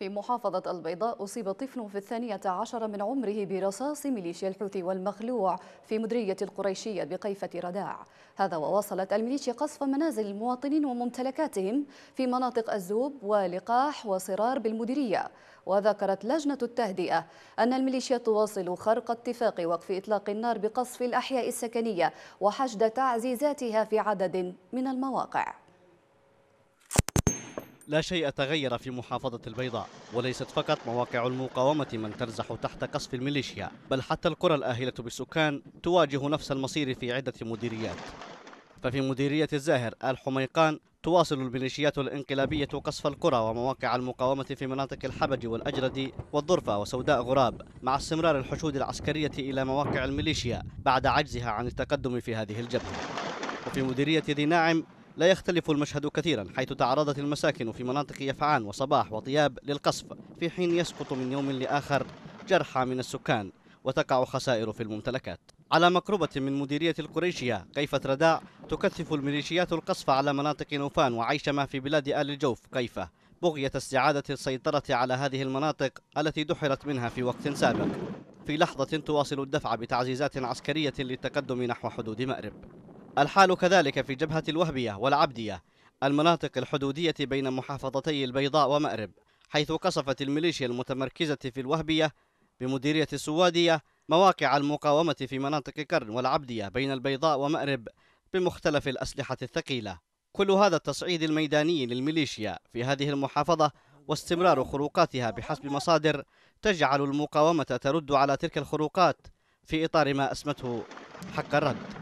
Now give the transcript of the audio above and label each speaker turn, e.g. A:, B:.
A: في محافظة البيضاء أصيب طفل في الثانية عشر من عمره برصاص ميليشيا الحوثي والمخلوع في مديرية القريشية بقيفة رداع هذا وواصلت الميليشيا قصف منازل المواطنين وممتلكاتهم في مناطق الزوب ولقاح وصرار بالمديرية وذكرت لجنة التهدئة أن الميليشيا تواصل خرق اتفاق وقف إطلاق النار بقصف الأحياء السكنية وحشد تعزيزاتها في عدد من المواقع
B: لا شيء تغير في محافظة البيضاء وليست فقط مواقع المقاومة من ترزح تحت قصف الميليشيا بل حتى القرى الآهلة بالسكان تواجه نفس المصير في عدة مديريات ففي مديرية الزاهر آل حميقان تواصل الميليشيات الانقلابية قصف القرى ومواقع المقاومة في مناطق الحبج والأجرد والضرفة وسوداء غراب مع استمرار الحشود العسكرية إلى مواقع الميليشيا بعد عجزها عن التقدم في هذه الجبهة وفي مديرية ذي ناعم لا يختلف المشهد كثيرا حيث تعرضت المساكن في مناطق يفعان وصباح وطياب للقصف في حين يسقط من يوم لآخر جرحى من السكان وتقع خسائر في الممتلكات على مقربة من مديرية القريشية كيفة رداع تكثف الميليشيات القصف على مناطق نوفان ما في بلاد آل الجوف كيفة بغية استعادة السيطرة على هذه المناطق التي دحرت منها في وقت سابق في لحظة تواصل الدفع بتعزيزات عسكرية للتقدم نحو حدود مأرب الحال كذلك في جبهة الوهبية والعبدية المناطق الحدودية بين محافظتي البيضاء ومأرب حيث قصفت الميليشيا المتمركزة في الوهبية بمديرية السوادية مواقع المقاومة في مناطق كرن والعبدية بين البيضاء ومأرب بمختلف الأسلحة الثقيلة كل هذا التصعيد الميداني للميليشيا في هذه المحافظة واستمرار خروقاتها بحسب مصادر تجعل المقاومة ترد على تلك الخروقات في إطار ما أسمته حق الرد